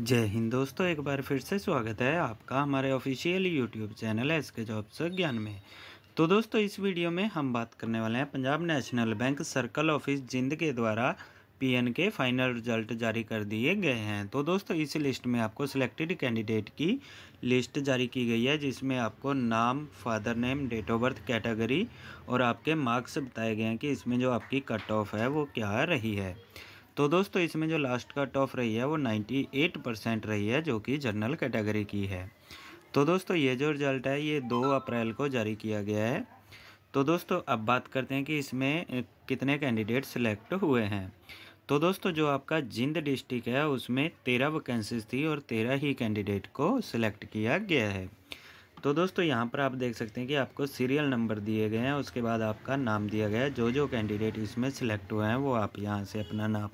जय हिंद दोस्तों एक बार फिर से स्वागत है आपका हमारे official YouTube channel S K job से ज्ञान में तो दोस्तों इस वीडियो में हम बात करने वाले हैं Punjab national bank circle office Jind के द्वारा पीएन के फाइनल रिजल्ट जारी कर दिए गए हैं तो दोस्तों इस लिस्ट में आपको सिलेक्टेड कैंडिडेट की लिस्ट जारी की गई है जिसमें आपको नाम father name date of birth category और आपके मार्क्स बताए गए हैं कि इसमें जो आपकी कट ऑफ है वो क्या रही है तो दोस्तों इसमें जो लास्ट का टॉफ रही है वो 98 परसेंट रही है जो कि जनरल कैटेगरी की है तो दोस्तों ये जो रिजल्ट है ये दो अप्रैल को जारी किया गया है तो दोस्तों अब बात करते हैं कि इसमें कितने कैंडिडेट सिलेक्ट हुए हैं तो दोस्तों जो आपका जिंद डिस्ट्रिक्ट है उसमें तेरह वैकेंसीज थी और तेरह ही कैंडिडेट को सिलेक्ट किया गया है तो दोस्तों यहाँ पर आप देख सकते हैं कि आपको सीरियल नंबर दिए गए हैं उसके बाद आपका नाम दिया गया है जो जो कैंडिडेट इसमें सिलेक्ट हुए हैं वो आप यहाँ से अपना नाम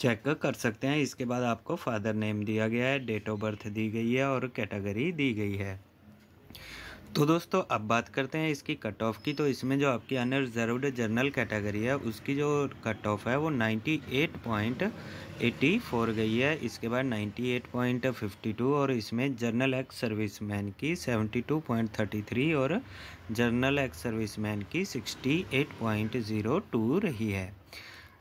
चेक कर सकते हैं इसके बाद आपको फादर नेम दिया गया है डेट ऑफ बर्थ दी गई है और कैटेगरी दी गई है तो दोस्तों अब बात करते हैं इसकी कट ऑफ की तो इसमें जो आपकी अनरिजर्व्ड जर्नल कैटेगरी है उसकी जो कट ऑफ है वो 98.84 गई है इसके बाद 98.52 और इसमें जर्नल एक्स सर्विसमैन की 72.33 और जर्नल एक्स सर्विसमैन की 68.02 रही है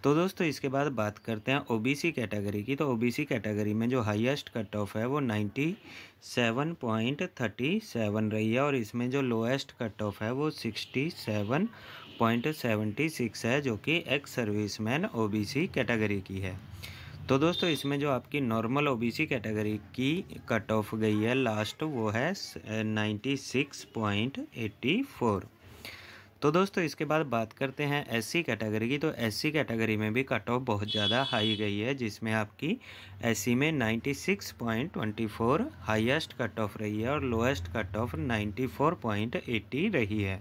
तो दोस्तों इसके बाद बात करते हैं ओबीसी कैटेगरी की तो ओबीसी कैटेगरी में जो हाईएस्ट कट ऑफ है वो ninety seven point thirty seven रही है और इसमें जो लोएस्ट कट ऑफ है वो sixty seven point seventy six है जो कि एक्स सर्विसमैन ओबीसी कैटेगरी की है तो दोस्तों इसमें जो आपकी नॉर्मल ओबीसी कैटेगरी की कट ऑफ गई है लास्ट वो है ninety six point eighty four तो दोस्तों इसके बाद बात करते हैं एससी कैटेगरी की तो एससी कैटेगरी में भी कट ऑफ बहुत ज़्यादा हाई गई है जिसमें आपकी एससी में 96.24 हाईएस्ट कट ऑफ रही है और लोएस्ट कट ऑफ 94.80 रही है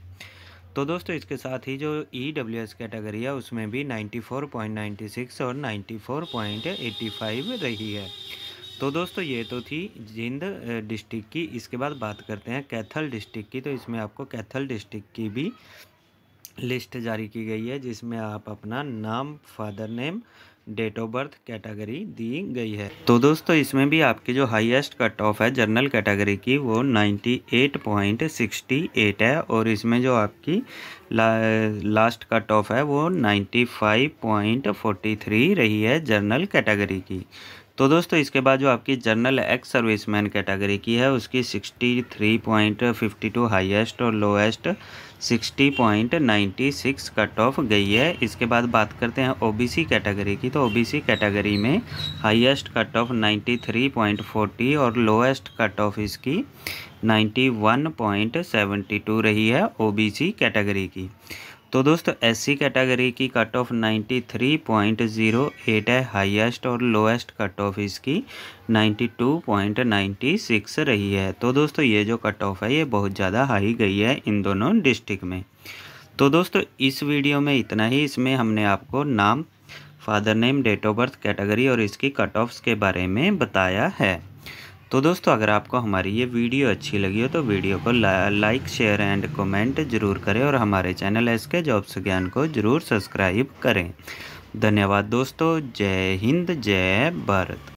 तो दोस्तों इसके साथ ही जो ई डब्ल्यू एस कैटेगरी है उसमें भी 94.96 और 94.85 रही है तो दोस्तों ये तो थी जिंद डिस्ट्रिक्ट की इसके बाद बात करते हैं कैथल डिस्ट्रिक्ट की तो इसमें आपको कैथल डिस्ट्रिक्ट की भी लिस्ट जारी की गई है जिसमें आप अपना नाम father name date of birth category दी गई है तो दोस्तों इसमें भी आपकी जो हाईएस्ट कट ऑफ है जर्नल कैटेगरी की वो 98.68 है और इसमें जो आपकी ला, लास्ट कट ऑफ है वो 95.43 रही है जर्नल कैटेगरी की तो दोस्तों इसके बाद जो आपकी जनरल एक्स सर्विसमैन कैटेगरी की है उसकी 63.52 हाईएस्ट और लोएस्ट 60.96 कट ऑफ गई है इसके बाद बात करते हैं ओबीसी कैटेगरी की तो ओबीसी कैटेगरी में हाईएस्ट कट ऑफ 93.40 और लोएस्ट कट ऑफ इसकी 91.72 रही है ओबीसी कैटेगरी की तो दोस्तों एससी कैटेगरी की कट ऑफ 93.08 है हाईएस्ट और लोएस्ट कट ऑफ इसकी 92.96 रही है तो दोस्तों ये जो कट ऑफ है ये बहुत ज़्यादा हाई गई है इन दोनों डिस्ट्रिक्ट में तो दोस्तों इस वीडियो में इतना ही इसमें हमने आपको नाम father name date of birth category और इसकी कट ऑफ्स के बारे में बताया है तो दोस्तों अगर आपको हमारी ये वीडियो अच्छी लगी हो तो वीडियो को ला, लाइक शेयर एंड कमेंट जरूर करें और हमारे चैनल एस के जॉब्स ज्ञान को ज़रूर सब्सक्राइब करें धन्यवाद दोस्तों जय हिंद जय भारत